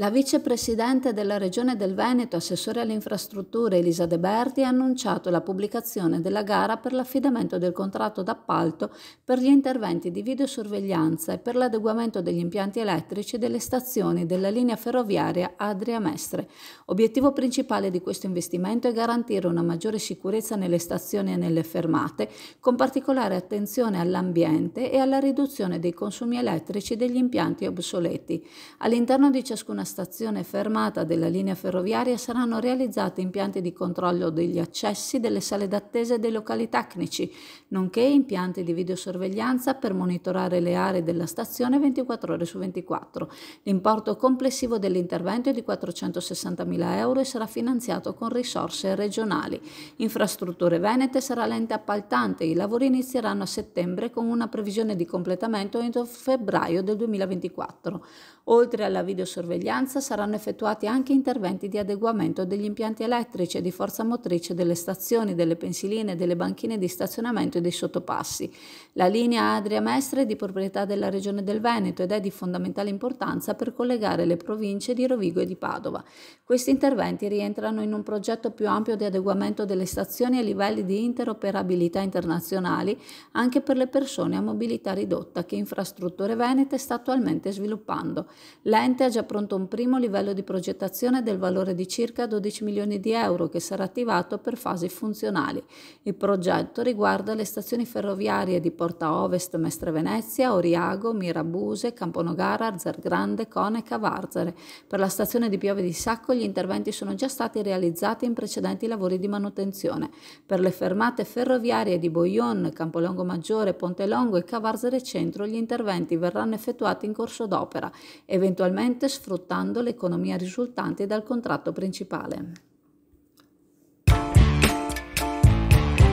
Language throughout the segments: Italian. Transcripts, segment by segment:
La vicepresidente della Regione del Veneto, assessore alle infrastrutture Elisa De Berti, ha annunciato la pubblicazione della gara per l'affidamento del contratto d'appalto per gli interventi di videosorveglianza e per l'adeguamento degli impianti elettrici delle stazioni della linea ferroviaria Adria-Mestre. Obiettivo principale di questo investimento è garantire una maggiore sicurezza nelle stazioni e nelle fermate, con particolare attenzione all'ambiente e alla riduzione dei consumi elettrici degli impianti obsoleti. All'interno di ciascuna stazione fermata della linea ferroviaria saranno realizzati impianti di controllo degli accessi delle sale d'attesa e dei locali tecnici, nonché impianti di videosorveglianza per monitorare le aree della stazione 24 ore su 24. L'importo complessivo dell'intervento è di 460.000 euro e sarà finanziato con risorse regionali. Infrastrutture Venete sarà l'ente appaltante. I lavori inizieranno a settembre con una previsione di completamento entro febbraio del 2024. Oltre alla videosorveglianza, maggioranza saranno effettuati anche interventi di adeguamento degli impianti elettrici e di forza motrice delle stazioni, delle pensiline, delle banchine di stazionamento e dei sottopassi. La linea Adria-Mestre è di proprietà della Regione del Veneto ed è di fondamentale importanza per collegare le province di Rovigo e di Padova. Questi interventi rientrano in un progetto più ampio di adeguamento delle stazioni a livelli di interoperabilità internazionali anche per le persone a mobilità ridotta che Infrastrutture Venete sta attualmente sviluppando. L'ente ha già pronto un primo livello di progettazione del valore di circa 12 milioni di euro che sarà attivato per fasi funzionali. Il progetto riguarda le stazioni ferroviarie di Porta Ovest, Mestre Venezia, Oriago, Mirabuse, Camponogara, Arzargrande, Coneca, Varzare. Per la stazione di Piove di Sacco gli interventi sono già stati realizzati in precedenti lavori di manutenzione. Per le fermate ferroviarie di Boion, Campolongo Maggiore, Ponte Longo e Cavarzare Centro gli interventi verranno effettuati in corso d'opera, eventualmente sfruttati sfruttando l'economia risultante dal contratto principale.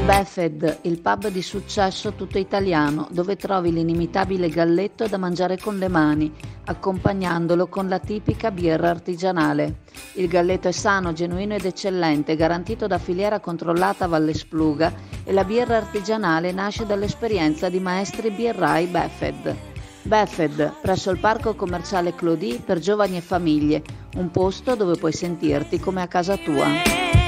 Befed, il pub di successo tutto italiano, dove trovi l'inimitabile galletto da mangiare con le mani, accompagnandolo con la tipica birra artigianale. Il galletto è sano, genuino ed eccellente, garantito da filiera controllata Valle Spluga e la birra artigianale nasce dall'esperienza di maestri birrai Befed. Bethesda, presso il parco commerciale Clodì per giovani e famiglie, un posto dove puoi sentirti come a casa tua.